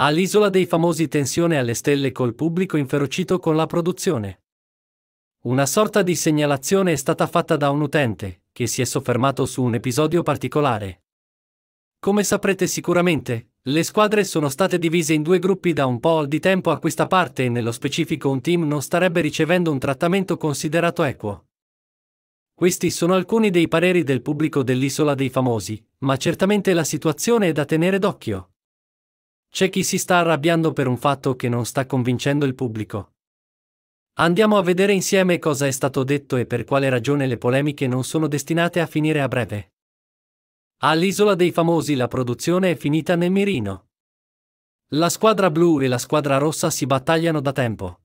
All'isola dei famosi tensione alle stelle col pubblico inferocito con la produzione. Una sorta di segnalazione è stata fatta da un utente, che si è soffermato su un episodio particolare. Come saprete sicuramente, le squadre sono state divise in due gruppi da un po' di tempo a questa parte e nello specifico un team non starebbe ricevendo un trattamento considerato equo. Questi sono alcuni dei pareri del pubblico dell'isola dei famosi, ma certamente la situazione è da tenere d'occhio. C'è chi si sta arrabbiando per un fatto che non sta convincendo il pubblico. Andiamo a vedere insieme cosa è stato detto e per quale ragione le polemiche non sono destinate a finire a breve. All'Isola dei Famosi la produzione è finita nel mirino. La squadra blu e la squadra rossa si battagliano da tempo.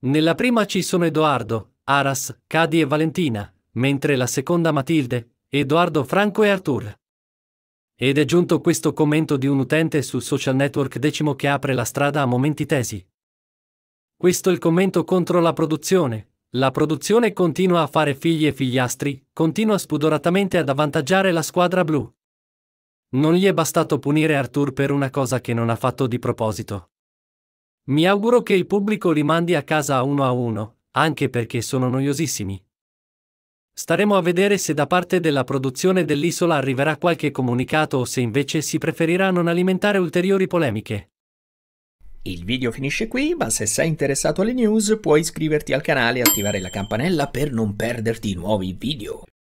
Nella prima ci sono Edoardo, Aras, Cadi e Valentina, mentre la seconda Matilde, Edoardo Franco e Artur. Ed è giunto questo commento di un utente sul social network decimo che apre la strada a momenti tesi. Questo è il commento contro la produzione. La produzione continua a fare figli e figliastri, continua spudoratamente ad avvantaggiare la squadra blu. Non gli è bastato punire Arthur per una cosa che non ha fatto di proposito. Mi auguro che il pubblico li mandi a casa uno a uno, anche perché sono noiosissimi. Staremo a vedere se da parte della produzione dell'isola arriverà qualche comunicato o se invece si preferirà non alimentare ulteriori polemiche. Il video finisce qui, ma se sei interessato alle news puoi iscriverti al canale e attivare la campanella per non perderti nuovi video.